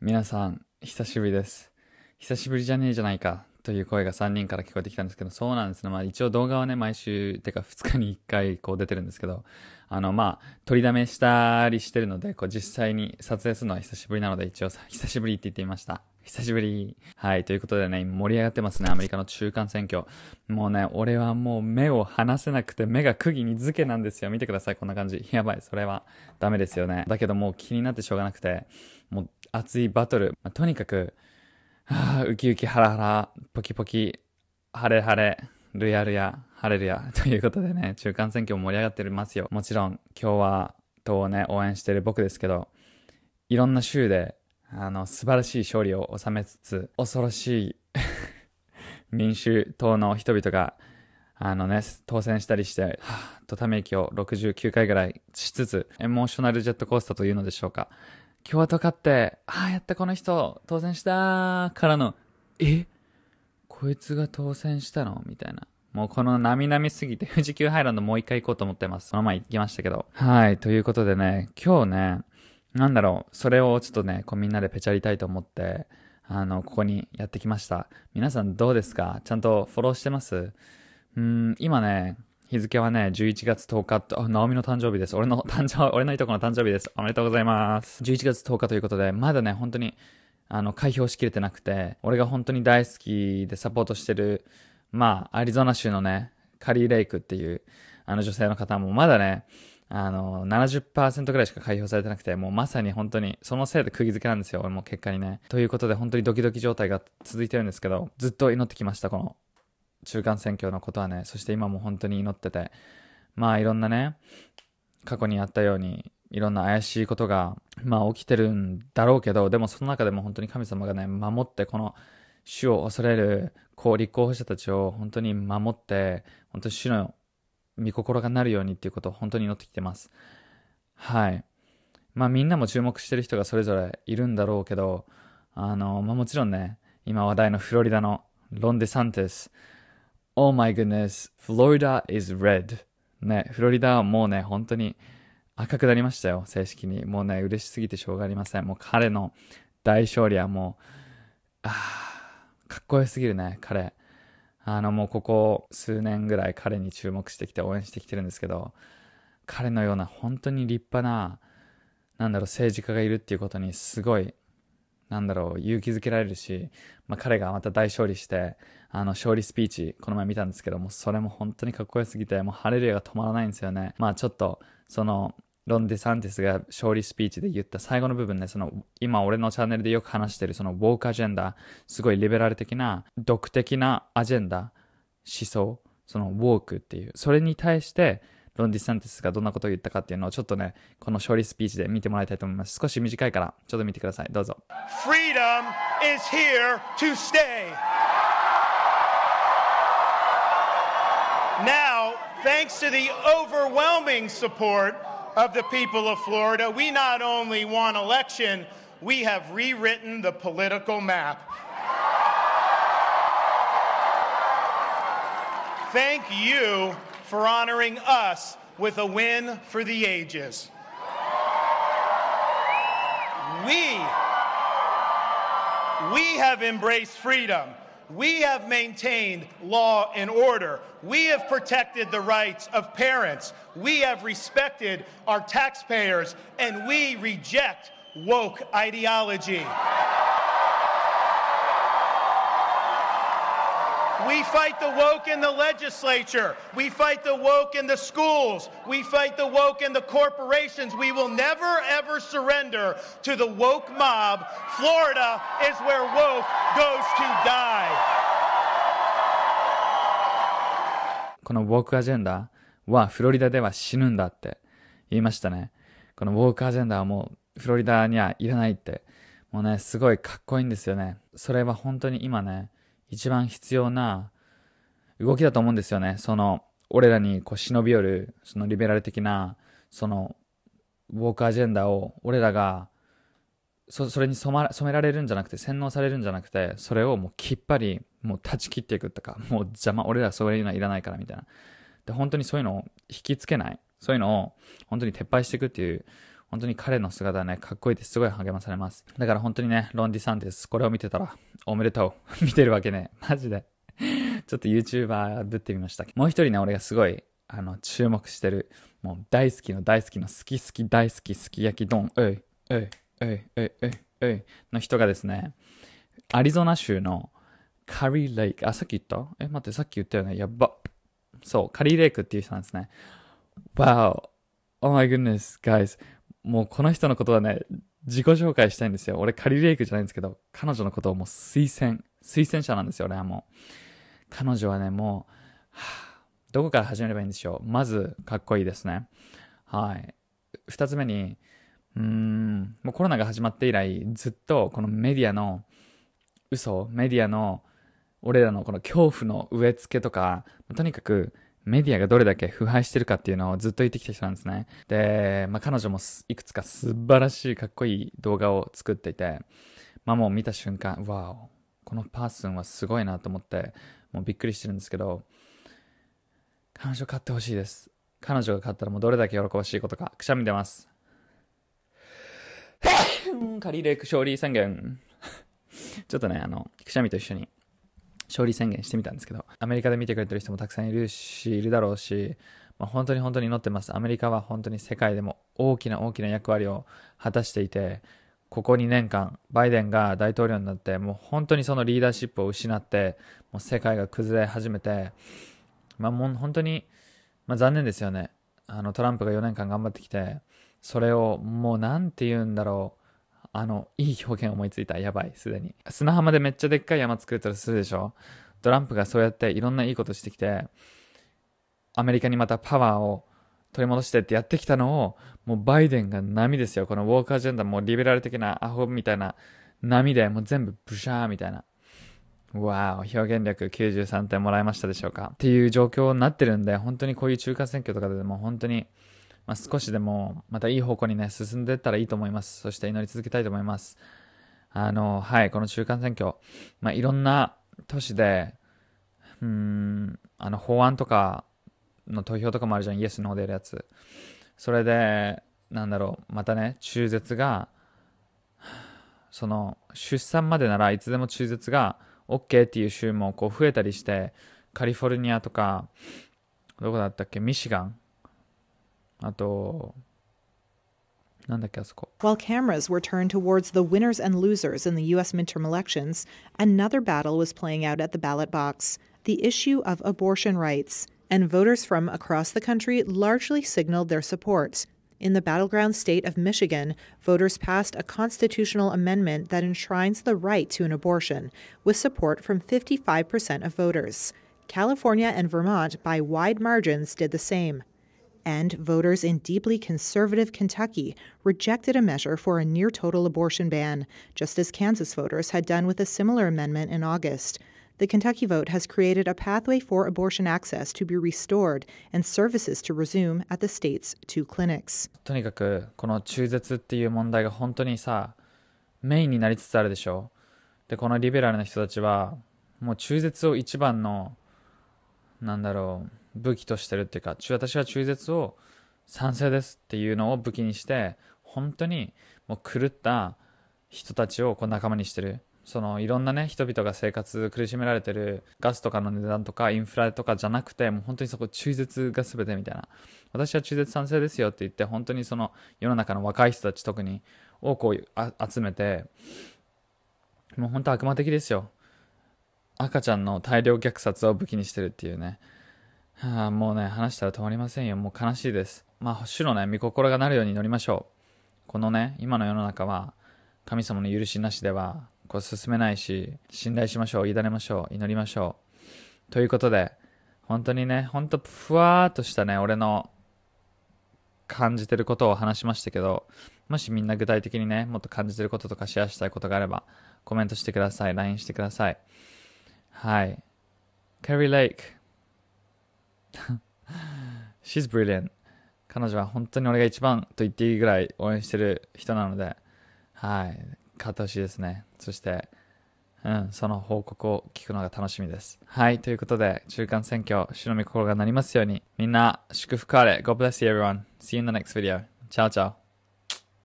皆さん、久しぶりです。久しぶりじゃねえじゃないかという声が3人から聞こえてきたんですけど、そうなんですね。まあ一応動画はね、毎週、てか2日に1回こう出てるんですけど、あのまあ、取りだめしたりしてるので、こう実際に撮影するのは久しぶりなので、一応久しぶりって言ってみました。久しぶり。はい、ということでね、盛り上がってますね、アメリカの中間選挙。もうね、俺はもう目を離せなくて、目が釘に付けなんですよ。見てください、こんな感じ。やばい、それはダメですよね。だけどもう気になってしょうがなくて、もう熱いバトル。まあ、とにかく、はあ、ウキウキハラハラ、ポキポキ、ハレハレ、ルヤルヤ、ハレルヤ。ということでね、中間選挙も盛り上がってますよ。もちろん、今日は党をね、応援してる僕ですけど、いろんな州で、あの、素晴らしい勝利を収めつつ、恐ろしい民主党の人々が、あのね、当選したりして、はぁ、とため息を69回ぐらいしつつ、エモーショナルジェットコースターというのでしょうか。和党勝って、ああ、やったこの人、当選したからの、えこいつが当選したのみたいな。もうこの並々すぎて、富士急ハイランドもう一回行こうと思ってます。その前行きましたけど。はい、ということでね、今日ね、なんだろう、それをちょっとね、こうみんなでペチャりたいと思って、あの、ここにやってきました。皆さんどうですかちゃんとフォローしてますうん、今ね、日付はね、11月10日と、あ、ナオミの誕生日です。俺の 誕生、俺のいとこの誕生日です。おめでとうございます。11月10日ということで、まだね、本当に、あの、開票しきれてなくて、俺が本当に大好きでサポートしてる、まあ、アリゾナ州のね、カリー・レイクっていう、あの女性の方もまだね、あの、70%ぐらいしか開票されてなくて、もうまさに本当に、そのせいで釘付けなんですよ、俺も結果にね。ということで、本当にドキドキ状態が続いてるんですけど、ずっと祈ってきました、この中間選挙のことはね、そして今も本当に祈ってて、まあいろんなね、過去にあったように、いろんな怪しいことが、まあ起きてるんだろうけど、でもその中でも本当に神様がね、守って、この主を恐れる、こう立候補者たちを本当に守って、本当に主の御心がなるようにっていうことを本当に祈ってきてます。はい。まあみんなも注目してる人がそれぞれいるんだろうけど、あの、まあもちろんね、今話題のフロリダのロンデサンテス、Oh my goodness, Florida is red. ね、フロリダはもうね、本当に赤くなりましたよ、正式に。もうね、嬉しすぎてしょうがありません。もう彼の大勝利はもう、あかっこよすぎるね、彼。あの、もうここ数年ぐらい彼に注目してきて応援してきてるんですけど、彼のような本当に立派な、なんだろう、政治家がいるっていうことにすごいなんだろう、勇気づけられるし、まあ、彼がまた大勝利して、あの、勝利スピーチ、この前見たんですけども、それも本当にかっこよすぎて、もうハレルヤが止まらないんですよね。まあ、ちょっと、その、ロン・デサンティスが勝利スピーチで言った最後の部分ね、その、今俺のチャンネルでよく話してる、その、ウォークアジェンダ、すごいリベラル的な、毒的なアジェンダ、思想、その、ウォークっていう、それに対して、ロン・ディサンティスがどんなことを言ったかっていうのをちょっとね、この勝利スピーチで見てもらいたいと思います。少し短いから、ちょっと見てください。どうぞ。Freedom is here to stay! Now, thanks to the overwhelming support of the people of Florida, we not only won election, we have rewritten the political map. Thank you for honoring us with a win for the ages. We, we have embraced freedom. We have maintained law and order. We have protected the rights of parents. We have respected our taxpayers, and we reject woke ideology. We fight the woke in the legislature. We fight the woke in the schools. We fight the woke in the corporations. We will never, ever surrender to the woke mob. Florida is where woke goes to die. この Woke Agenda はフロリダでは死ぬんだって言いましたね。この Woke Agenda はもうフロリダにはいらないって。もうね、すごいかっこいいんですよね。それは本当に今ね、一番必要な動きだと思うんですよね。その、俺らにこう忍び寄る、そのリベラル的な、その、ウォークアジェンダを、俺らが、そそれに染,、ま、染められるんじゃなくて洗脳されるんじゃなくてそれをもうきっぱりもう断ち切っていくとかもう邪魔俺らそういうのはいらないからみたいなで本当にそういうのを引きつけないそういうのを本当に撤廃していくっていう本当に彼の姿はね、かっこいいですごい励まされます。だから本当にね、ロンディさんです。これを見てたら、おめでとう。見てるわけね。マジで。ちょっと YouTuber ぶってみました。もう一人ね、俺がすごい、あの、注目してる、もう大好きの大好きの好き好き大好きすき焼き丼、うい、うい、うい、うい、うい、い。の人がですね、アリゾナ州のカリーレイク、あ、さっき言ったえ、待って、さっき言ったよね。やっば。そう、カリーレイクっていう人なんですね。Wow. Oh my goodness, guys. もうこの人のことはね、自己紹介したいんですよ。俺、カリレイクじゃないんですけど、彼女のことをもう推薦、推薦者なんですよ、俺はもう。彼女はね、もう、はあ、どこから始めればいいんでしょう。まず、かっこいいですね。はい。二つ目に、うーん、もうコロナが始まって以来、ずっとこのメディアの嘘、メディアの、俺らのこの恐怖の植え付けとか、とにかく、メディアがどれだけ腐敗してるかっていうのをずっと言ってきた人なんですね。で、まあ、彼女もいくつか素晴らしいかっこいい動画を作っていて、まあ、もう見た瞬間、わお、このパーソンはすごいなと思って、もうびっくりしてるんですけど、彼女買ってほしいです。彼女が買ったらもうどれだけ喜ばしいことか、くしゃみ出ます。カリレク勝利宣言。ちょっとね、あの、くしゃみと一緒に勝利宣言してみたんですけど、アメリカで見てくれてる人もたくさんいるし、いるだろうし、まあ、本当に本当に祈ってます。アメリカは本当に世界でも大きな大きな役割を果たしていて、ここ2年間、バイデンが大統領になって、もう本当にそのリーダーシップを失って、もう世界が崩れ始めて、まあもう本当に、まあ残念ですよね。あのトランプが4年間頑張ってきて、それをもう何て言うんだろう。あの、いい表現思いついた。やばい、すでに。砂浜でめっちゃでっかい山作れたらするでしょトランプがそうやっていろんないいことしてきて、アメリカにまたパワーを取り戻してってやってきたのを、もうバイデンが波ですよ。このウォーカージェンダーもうリベラル的なアホみたいな波で、もう全部ブシャーみたいな。わお、表現力93点もらいましたでしょうかっていう状況になってるんで、本当にこういう中間選挙とかでも本当にまあ、少しでもまたいい方向にね、進んでいったらいいと思います。そして祈り続けたいと思います。あの、はい、この中間選挙、まあ、いろんな都市で、うん、あの、法案とかの投票とかもあるじゃん、イエス、ノーでやるやつ。それで、なんだろう、またね、中絶が、その、出産までならいつでも中絶が OK っていう州もこう増えたりして、カリフォルニアとか、どこだったっけ、ミシガンあと、なんだっけあそこ。While cameras were turned towards the winners and losers in the U.S. midterm elections, another battle was playing out at the ballot box the issue of abortion rights. And voters from across the country largely signaled their support. In the battleground state of Michigan, voters passed a constitutional amendment that enshrines the right to an abortion, with support from 55% of voters. California and Vermont, by wide margins, did the same. And voters in deeply conservative Kentucky rejected a measure for a near total abortion ban, just as Kansas voters had done with a similar amendment in August. The Kentucky vote has created a pathway for abortion access to be restored and services to resume at the state's two clinics. とにかくこの中絶っていう問題が本当にさメインになりつつあるでしょ。でこのリベラルな人たちはもう中絶を一番のなんだろう武器としてるっていうか、私は中絶を賛成ですっていうのを武器にして、本当にもう狂った人たちをこう仲間にしてる。そのいろんなね、人々が生活苦しめられてるガスとかの値段とかインフラとかじゃなくて、もう本当にそこ中絶が全てみたいな。私は中絶賛成ですよって言って、本当にその世の中の若い人たち特にをこう集めて、もう本当悪魔的ですよ。赤ちゃんの大量虐殺を武器にしてるっていうね。はあ、もうね、話したら止まりませんよ。もう悲しいです。まあ、主のね、見心がなるように祈りましょう。このね、今の世の中は、神様の許しなしでは、こう進めないし、信頼しましょう、委ねましょう、祈りましょう。ということで、本当にね、ほんとふわーっとしたね、俺の感じてることを話しましたけど、もしみんな具体的にね、もっと感じてることとかシェアしたいことがあれば、コメントしてください、LINE してください。はい。k e r r y Lake She's brilliant. 彼女は本当に俺が一番と言っていいぐらい応援してる人なので、はい、勝ってほしいですね。そして、うん、その報告を聞くのが楽しみです。はい、ということで、中間選挙、主の御心がなりますように、みんな祝福あれ。God bless you everyone. See you in the next video. Ciao, ciao.